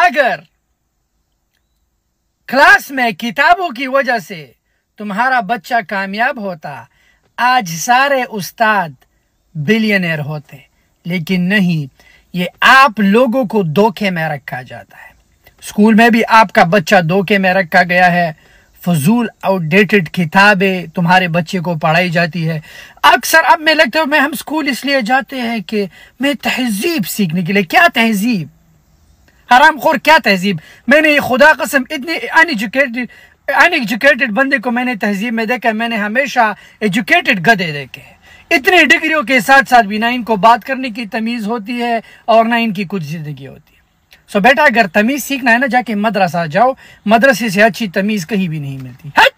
अगर क्लास में किताबों की वजह से तुम्हारा बच्चा कामयाब होता आज सारे उस्ताद बिलियनर होते लेकिन नहीं ये आप लोगों को धोखे में रखा जाता है स्कूल में भी आपका बच्चा धोखे में रखा गया है फजूल आउटडेटेड किताबें तुम्हारे बच्चे को पढ़ाई जाती है अक्सर अब मैं लगता हूं मैं हम स्कूल इसलिए जाते हैं कि मैं तहजीब सीखने के लिए क्या तहजीब हराम खोर क्या तहजीब मैंने खुदा कसम इतने अनएजुकेटेड अनएजुकेटेड बंदे को मैंने तहजीब में देखा मैंने हमेशा एजुकेटेड गदे देखे इतने डिग्रियों के साथ साथ भी ना इनको बात करने की तमीज़ होती है और ना इनकी कुछ ज़िंदगी होती है सो बेटा अगर तमीज़ सीखना है ना जाके मदरसा जाओ मदरसे से अच्छी तमीज़ कहीं भी नहीं मिलती है